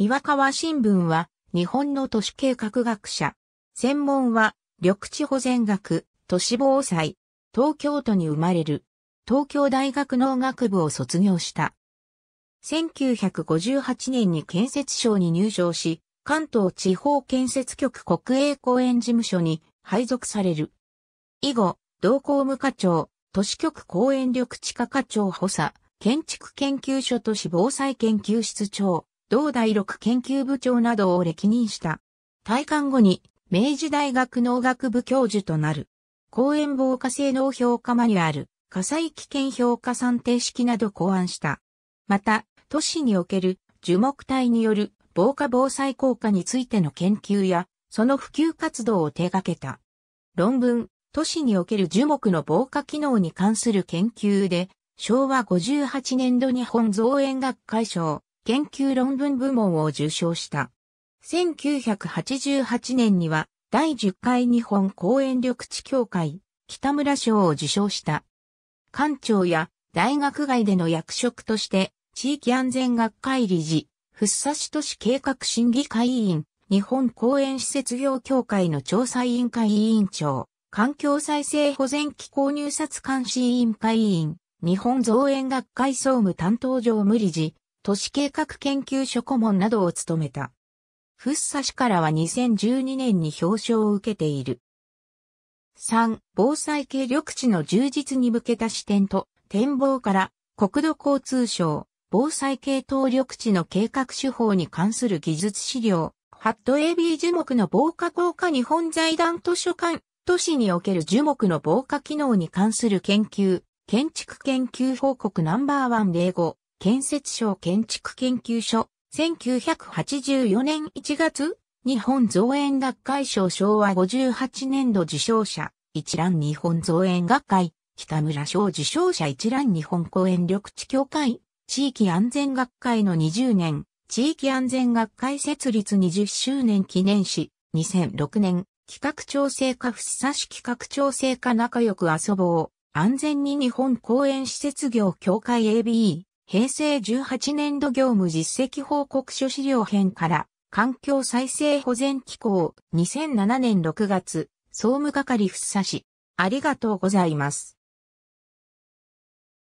岩川新聞は、日本の都市計画学者。専門は、緑地保全学、都市防災。東京都に生まれる。東京大学農学部を卒業した。1958年に建設省に入場し、関東地方建設局国営公園事務所に配属される。以後、同工務課長、都市局公園緑地課課長補佐、建築研究所都市防災研究室長、同第六研究部長などを歴任した。退官後に明治大学農学部教授となる。公園防火性能評価マニュアル、火災危険評価算定式など考案した。また、都市における樹木体による防火防災効果についての研究や、その普及活動を手掛けた。論文、都市における樹木の防火機能に関する研究で、昭和58年度日本造園学会賞、研究論文部門を受賞した。1988年には第10回日本公園緑地協会北村賞を受賞した。官庁や大学外での役職として地域安全学会理事、福佐市都市計画審議会委員、日本公園施設業協会の調査委員会委員長、環境再生保全機構入札監視委員会委員、日本造園学会総務担当上無理事、都市計画研究所顧問などを務めた。福生市からは2012年に表彰を受けている。3、防災系緑地の充実に向けた視点と展望から国土交通省、防災系統緑地の計画手法に関する技術資料、ハット AB 樹木の防火効果日本財団図書館、都市における樹木の防火機能に関する研究、建築研究報告ナンバーン0 5建設省建築研究所、1984年1月、日本造園学会賞昭和58年度受賞者、一覧日本造園学会、北村賞受賞者一覧日本公園緑地協会、地域安全学会の20年、地域安全学会設立20周年記念誌、2006年、企画調整課不さし企画調整課仲良く遊ぼう。安全に日本公園施設業協会 ABE 平成18年度業務実績報告書資料編から、環境再生保全機構2007年6月、総務係ふっさし。ありがとうございます。